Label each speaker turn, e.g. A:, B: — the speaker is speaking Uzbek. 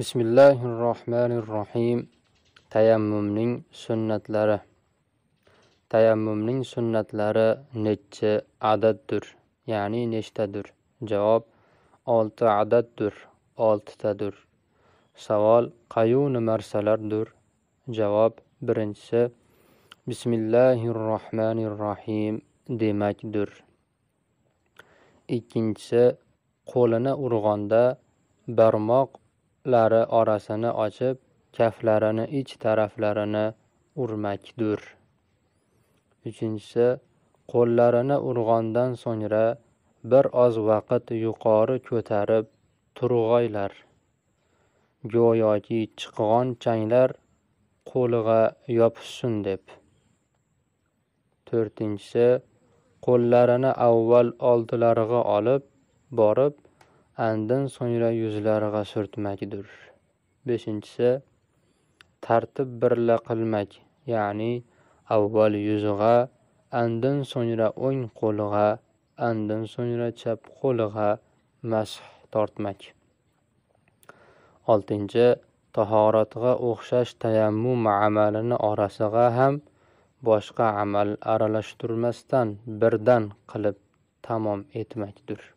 A: bismillahi rohmanir rohim tayammumning sunnatlari tayammumning sunnatlari nechi adaddir ya'ni nechtadir javob olti adaddir oltitadir savol qayuni marsalardir javob birinchisi bismillahi rohmanir rohim demakdir ikkinchisi qo'lini urg'onda barmoq labi orasini ochib kaftlarini ich taraflarini urmakdur uchinchisi qo'llarini urg'ondan so'ngra bir oz vaqt yuqori ko'tarib turg'oylar go'yoki chiqg'on changlar qo'lig'a yopishsin deb to'rtinchisi qo'llarini avval oldilariga olib borib andin so'ngra yuzlariga surtmakdir beshinchisi tartib birla qilmak ya'ni avval yuziga andin so'ngra o'ng qo'liga andin so'ngra chap qo'liga mash tortmak oltinchi tahoratga o'xshash tayammum amalini orasiga ham boshqa amal aralashtirmasdan birdan qilib tamom etmakdir